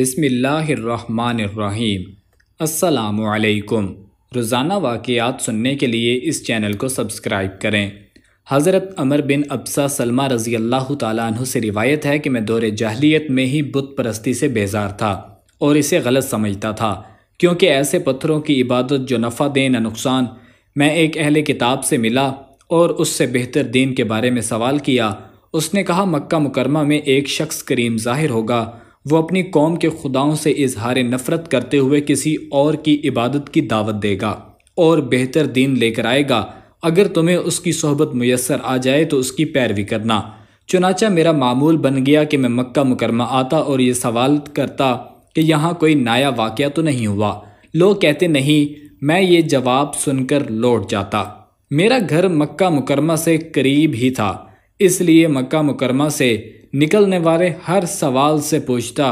बिसमीम् अलैकुम रोज़ाना वाक़ात सुनने के लिए इस चैनल को सब्सक्राइब करें हज़रत अमर बिन अब्सा सलमा रज़ी अल्लाह तु से रिवायत है कि मैं दौर जहलीत में ही बुत परस्ती से बेजार था और इसे गलत समझता था क्योंकि ऐसे पत्थरों की इबादत जो नफ़ा दें ना नुकसान मैं एक अहल किताब से मिला और उससे बेहतर दीन के बारे में सवाल किया उसने कहा मक्का मुकरमा में एक शख्स करीम ज़ाहिर होगा वो अपनी कौम के खुदाओं से इजहार नफ़रत करते हुए किसी और की इबादत की दावत देगा और बेहतर दीन लेकर आएगा अगर तुम्हें उसकी सोहबत मैसर आ जाए तो उसकी पैरवी करना चुनाचा मेरा मामूल बन गया कि मैं मक्का मुकरमा आता और ये सवाल करता कि यहाँ कोई नाया वाक़ तो नहीं हुआ लोग कहते नहीं मैं ये जवाब सुनकर लौट जाता मेरा घर मक्का मुकरमा से करीब ही था इसलिए मक्का मुकरमा से निकलने वाले हर सवाल से पूछता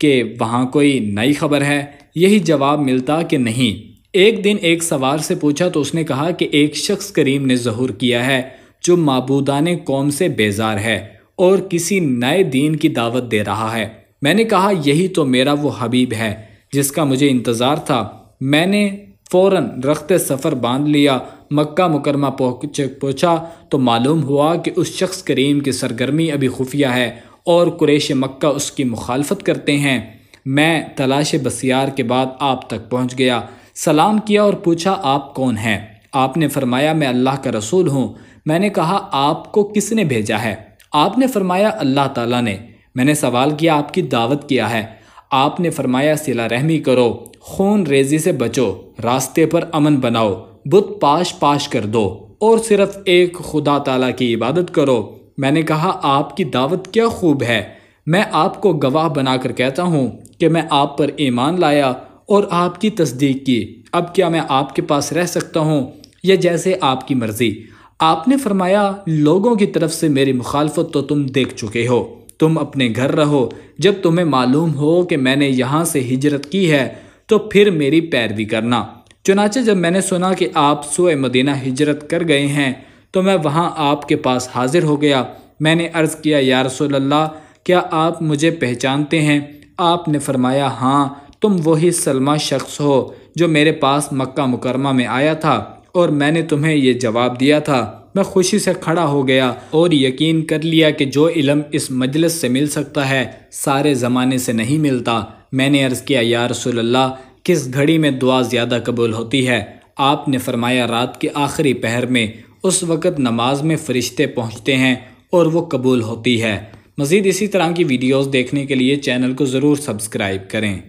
कि वहाँ कोई नई खबर है यही जवाब मिलता कि नहीं एक दिन एक सवार से पूछा तो उसने कहा कि एक शख्स करीम ने जहूर किया है जो मबूदान कौम से बेजार है और किसी नए दीन की दावत दे रहा है मैंने कहा यही तो मेरा वो हबीब है जिसका मुझे इंतज़ार था मैंने फ़ौर रखते सफ़र बांध लिया मक्का मुकरमा पहुँच पहुँचा तो मालूम हुआ कि उस शख्स करीम की सरगर्मी अभी खुफिया है और कुरेश मक्का उसकी मुखालफत करते हैं मैं तलाश बसियार के बाद आप तक पहुँच गया सलाम किया और पूछा आप कौन हैं आपने फरमाया मैं अल्लाह का रसूल हूँ मैंने कहा आपको किसने भेजा है आपने फरमाया अल्लाह ताला ने मैंने सवाल किया आपकी दावत किया है आपने फरमाया सिला रहमी करो खून रेजी से बचो रास्ते पर अमन बनाओ बुत पाश पाश कर दो और सिर्फ एक खुदा ताला की इबादत करो मैंने कहा आपकी दावत क्या खूब है मैं आपको गवाह बनाकर कहता हूँ कि मैं आप पर ईमान लाया और आपकी तस्दीक की अब क्या मैं आपके पास रह सकता हूँ या जैसे आपकी मर्ज़ी आपने फरमाया लोगों की तरफ से मेरी मुखालफत तो तुम देख चुके हो तुम अपने घर रहो जब तुम्हें मालूम हो कि मैंने यहाँ से हिजरत की है तो फिर मेरी पैरवी करना चुनाचे जब मैंने सुना कि आप सोए मदीना हिजरत कर गए हैं तो मैं वहाँ आपके पास हाजिर हो गया मैंने अर्ज़ किया या रसोल्ला क्या आप मुझे पहचानते हैं आपने फरमाया हाँ तुम वही सलमा शख्स हो जो मेरे पास मक्का मुकरमा में आया था और मैंने तुम्हें ये जवाब दिया था मैं खुशी से खड़ा हो गया और यकीन कर लिया कि जो इलम इस मजलस से मिल सकता है सारे ज़माने से नहीं मिलता मैंने अर्ज़ किया यारसोल्ला रसोल्ला किस घड़ी में दुआ ज़्यादा कबूल होती है आपने फरमाया रात के आखिरी पहर में उस वक़्त नमाज में फ़रिश्ते पहुँचते हैं और वो कबूल होती है मज़ीद इसी तरह की वीडियोज़ देखने के लिए चैनल को ज़रूर सब्सक्राइब करें